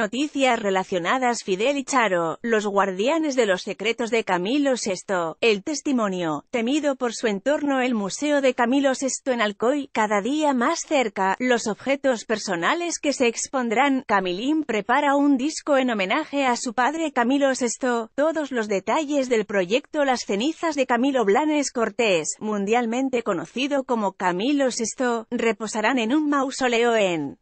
Noticias relacionadas Fidel y Charo, los guardianes de los secretos de Camilo VI. El testimonio, temido por su entorno el Museo de Camilo Sesto en Alcoy, cada día más cerca, los objetos personales que se expondrán. Camilín prepara un disco en homenaje a su padre Camilo VI. Todos los detalles del proyecto Las cenizas de Camilo Blanes Cortés, mundialmente conocido como Camilo VI, reposarán en un mausoleo en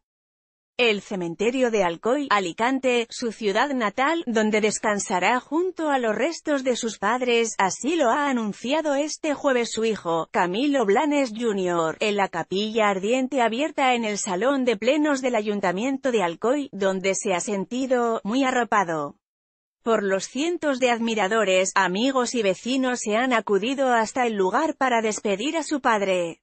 el cementerio de Alcoy, Alicante, su ciudad natal, donde descansará junto a los restos de sus padres, así lo ha anunciado este jueves su hijo, Camilo Blanes Jr., en la capilla ardiente abierta en el Salón de Plenos del Ayuntamiento de Alcoy, donde se ha sentido, muy arropado. Por los cientos de admiradores, amigos y vecinos se han acudido hasta el lugar para despedir a su padre.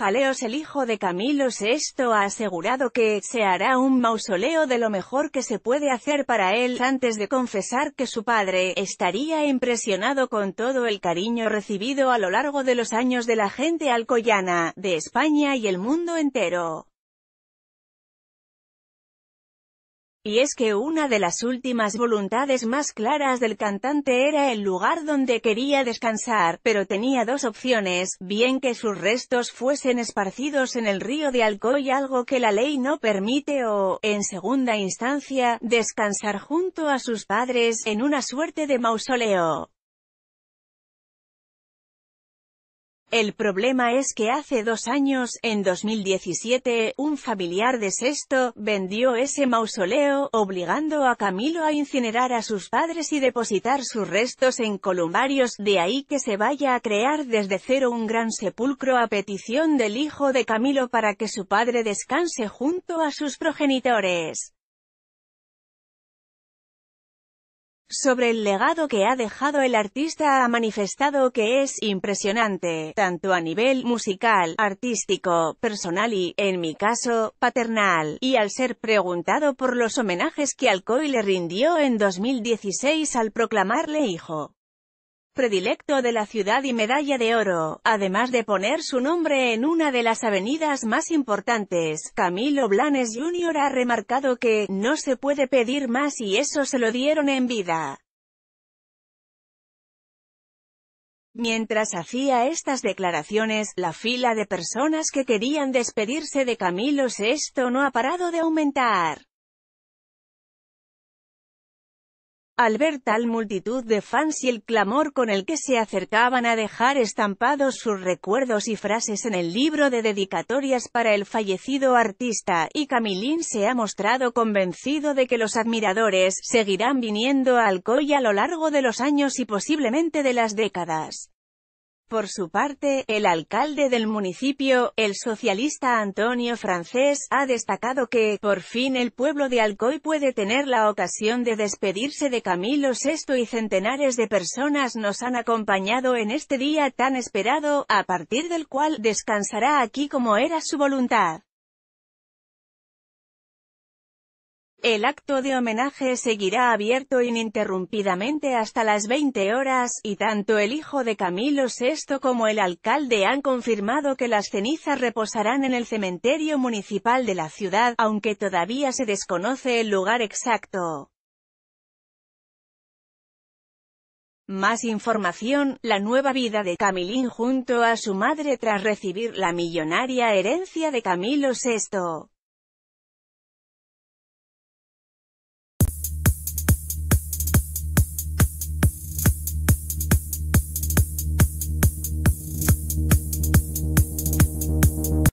jaleos el hijo de Camilo VI ha asegurado que, se hará un mausoleo de lo mejor que se puede hacer para él, antes de confesar que su padre, estaría impresionado con todo el cariño recibido a lo largo de los años de la gente alcoyana, de España y el mundo entero. Y es que una de las últimas voluntades más claras del cantante era el lugar donde quería descansar, pero tenía dos opciones, bien que sus restos fuesen esparcidos en el río de Alcoy algo que la ley no permite o, en segunda instancia, descansar junto a sus padres en una suerte de mausoleo. El problema es que hace dos años, en 2017, un familiar de Sexto, vendió ese mausoleo, obligando a Camilo a incinerar a sus padres y depositar sus restos en columbarios, de ahí que se vaya a crear desde cero un gran sepulcro a petición del hijo de Camilo para que su padre descanse junto a sus progenitores. sobre el legado que ha dejado el artista ha manifestado que es impresionante, tanto a nivel musical, artístico, personal y, en mi caso, paternal, y al ser preguntado por los homenajes que Alcoy le rindió en 2016 al proclamarle hijo predilecto de la ciudad y medalla de oro, además de poner su nombre en una de las avenidas más importantes. Camilo Blanes Jr. ha remarcado que, no se puede pedir más y eso se lo dieron en vida. Mientras hacía estas declaraciones, la fila de personas que querían despedirse de Camilo esto no ha parado de aumentar. al ver tal multitud de fans y el clamor con el que se acercaban a dejar estampados sus recuerdos y frases en el libro de dedicatorias para el fallecido artista, y Camilín se ha mostrado convencido de que los admiradores seguirán viniendo al coi a lo largo de los años y posiblemente de las décadas. Por su parte, el alcalde del municipio, el socialista Antonio Francés, ha destacado que, por fin el pueblo de Alcoy puede tener la ocasión de despedirse de Camilo VI y centenares de personas nos han acompañado en este día tan esperado, a partir del cual descansará aquí como era su voluntad. El acto de homenaje seguirá abierto ininterrumpidamente hasta las 20 horas, y tanto el hijo de Camilo VI como el alcalde han confirmado que las cenizas reposarán en el cementerio municipal de la ciudad, aunque todavía se desconoce el lugar exacto. Más información, la nueva vida de Camilín junto a su madre tras recibir la millonaria herencia de Camilo VI.